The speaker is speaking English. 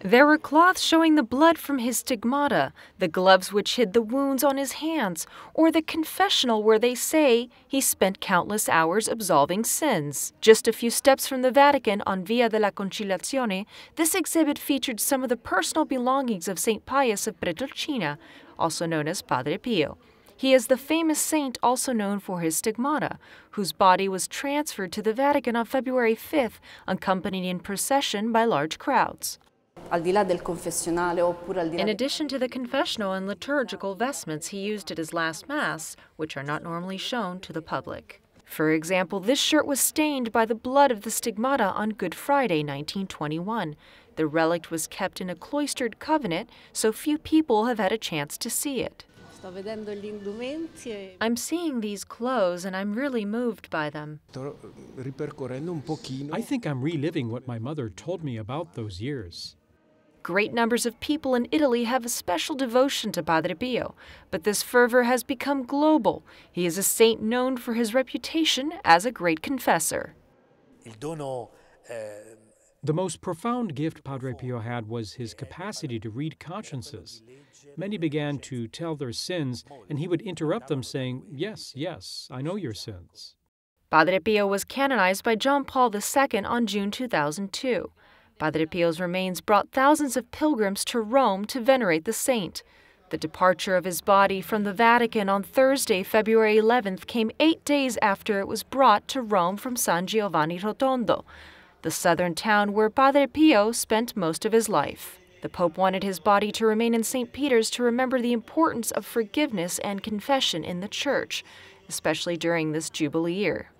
There were cloths showing the blood from his stigmata, the gloves which hid the wounds on his hands, or the confessional where they say he spent countless hours absolving sins. Just a few steps from the Vatican on Via della Conciliazione, this exhibit featured some of the personal belongings of St. Pius of Pretorcina, also known as Padre Pio. He is the famous saint also known for his stigmata, whose body was transferred to the Vatican on February 5th, accompanied in procession by large crowds. In addition to the confessional and liturgical vestments he used at his last Mass, which are not normally shown to the public. For example, this shirt was stained by the blood of the stigmata on Good Friday 1921. The relic was kept in a cloistered covenant, so few people have had a chance to see it. I'm seeing these clothes and I'm really moved by them. Eh, I think I'm reliving what my mother told me about those years. Great numbers of people in Italy have a special devotion to Padre Pio, but this fervor has become global. He is a saint known for his reputation as a great confessor. Eh, the most profound gift Padre Pio had was his capacity to read consciences. Many began to tell their sins, and he would interrupt them, saying, Yes, yes, I know your sins. Padre Pio was canonized by John Paul II on June 2002. Padre Pio's remains brought thousands of pilgrims to Rome to venerate the saint. The departure of his body from the Vatican on Thursday, February 11th, came eight days after it was brought to Rome from San Giovanni Rotondo, the southern town where Padre Pio spent most of his life. The Pope wanted his body to remain in St. Peter's to remember the importance of forgiveness and confession in the Church, especially during this Jubilee year.